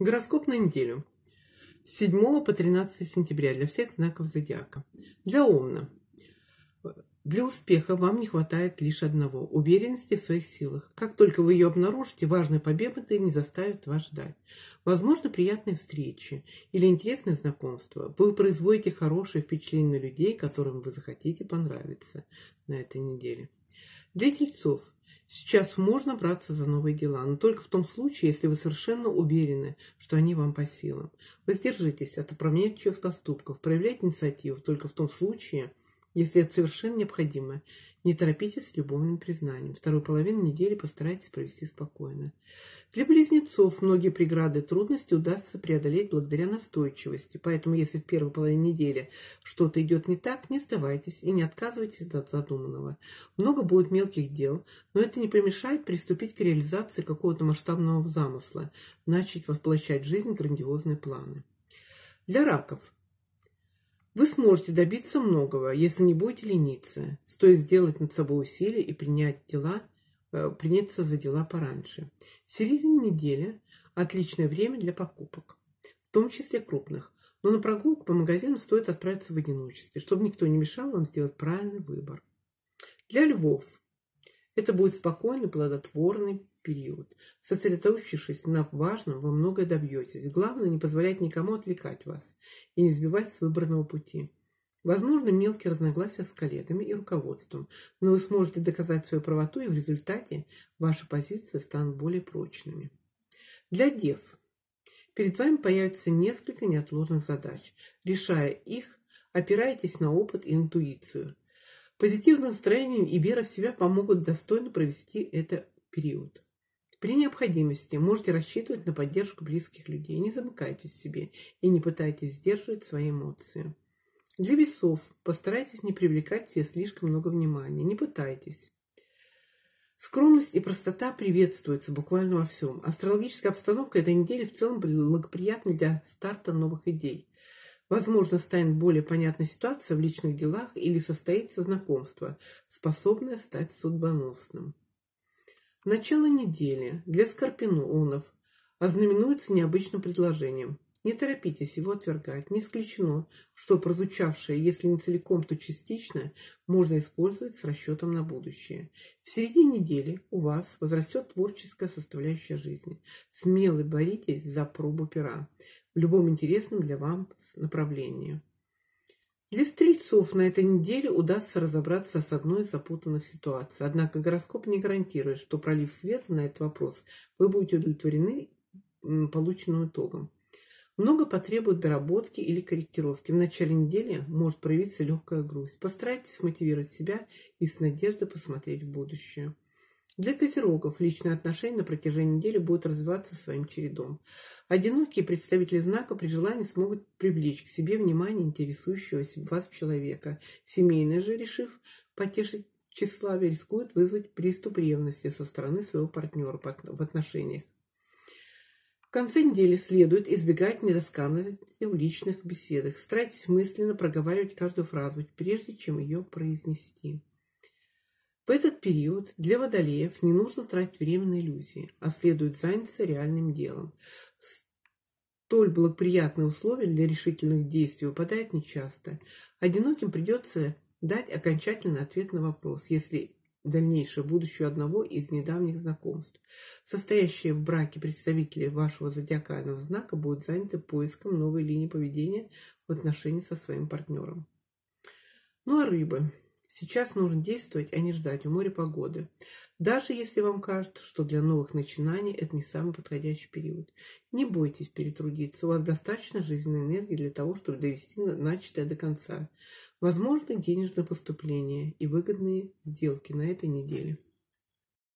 Гороскоп на неделю. С 7 по 13 сентября для всех знаков зодиака. Для Овна. Для успеха вам не хватает лишь одного – уверенности в своих силах. Как только вы ее обнаружите, важные победы не заставят вас ждать. Возможно, приятные встречи или интересные знакомства. Вы производите хорошее впечатление на людей, которым вы захотите понравиться на этой неделе. Для тельцов – Сейчас можно браться за новые дела, но только в том случае, если вы совершенно уверены, что они вам по силам. Воздержитесь от опрометчивых поступков, проявляйте инициативу только в том случае, если это совершенно необходимо. Не торопитесь с любовным признанием. Вторую половину недели постарайтесь провести спокойно. Для близнецов многие преграды и трудности удастся преодолеть благодаря настойчивости. Поэтому, если в первой половине недели что-то идет не так, не сдавайтесь и не отказывайтесь от задуманного. Много будет мелких дел, но это не помешает приступить к реализации какого-то масштабного замысла, начать воплощать в жизнь грандиозные планы. Для раков – вы сможете добиться многого, если не будете лениться. Стоит сделать над собой усилия и принять дела, э, приняться за дела пораньше. Середина недели – отличное время для покупок, в том числе крупных. Но на прогулку по магазинам стоит отправиться в одиночестве, чтобы никто не мешал вам сделать правильный выбор. Для львов это будет спокойный, плодотворный, период. Сосредоточившись на важном, вы многое добьетесь. Главное, не позволять никому отвлекать вас и не сбивать с выбранного пути. Возможно, мелкие разногласия с коллегами и руководством, но вы сможете доказать свою правоту, и в результате ваши позиции станут более прочными. Для дев. Перед вами появится несколько неотложных задач. Решая их, опирайтесь на опыт и интуицию. Позитивное настроение и вера в себя помогут достойно провести этот период. При необходимости можете рассчитывать на поддержку близких людей. Не замыкайтесь в себе и не пытайтесь сдерживать свои эмоции. Для весов постарайтесь не привлекать себе слишком много внимания. Не пытайтесь. Скромность и простота приветствуются буквально во всем. Астрологическая обстановка этой недели в целом благоприятна для старта новых идей. Возможно, станет более понятна ситуация в личных делах или состоится знакомство, способное стать судьбоносным. Начало недели для скорпионов ознаменуется необычным предложением. Не торопитесь его отвергать. Не исключено, что прозвучавшее, если не целиком, то частично, можно использовать с расчетом на будущее. В середине недели у вас возрастет творческая составляющая жизни. Смело боритесь за пробу пера в любом интересном для вас направлении. Для стрельцов на этой неделе удастся разобраться с одной из запутанных ситуаций. Однако гороскоп не гарантирует, что пролив света на этот вопрос вы будете удовлетворены полученным итогом. Много потребует доработки или корректировки. В начале недели может проявиться легкая грусть. Постарайтесь мотивировать себя и с надеждой посмотреть в будущее. Для козерогов личные отношения на протяжении недели будут развиваться своим чередом. Одинокие представители знака при желании смогут привлечь к себе внимание интересующего вас человека. Семейные же, решив потешить тщеславие, рискуют вызвать приступ ревности со стороны своего партнера в отношениях. В конце недели следует избегать недосказанности в личных беседах. Старайтесь мысленно проговаривать каждую фразу, прежде чем ее произнести. В этот период для водолеев не нужно тратить время на иллюзии, а следует заняться реальным делом. Столь благоприятные условия для решительных действий выпадают нечасто. Одиноким придется дать окончательный ответ на вопрос, если дальнейшее будущее одного из недавних знакомств. Состоящие в браке представители вашего зодиакального знака будут заняты поиском новой линии поведения в отношении со своим партнером. Ну а рыбы. Сейчас нужно действовать, а не ждать у моря погоды. Даже если вам кажется, что для новых начинаний это не самый подходящий период. Не бойтесь перетрудиться. У вас достаточно жизненной энергии для того, чтобы довести начатое до конца. Возможны денежные поступления и выгодные сделки на этой неделе.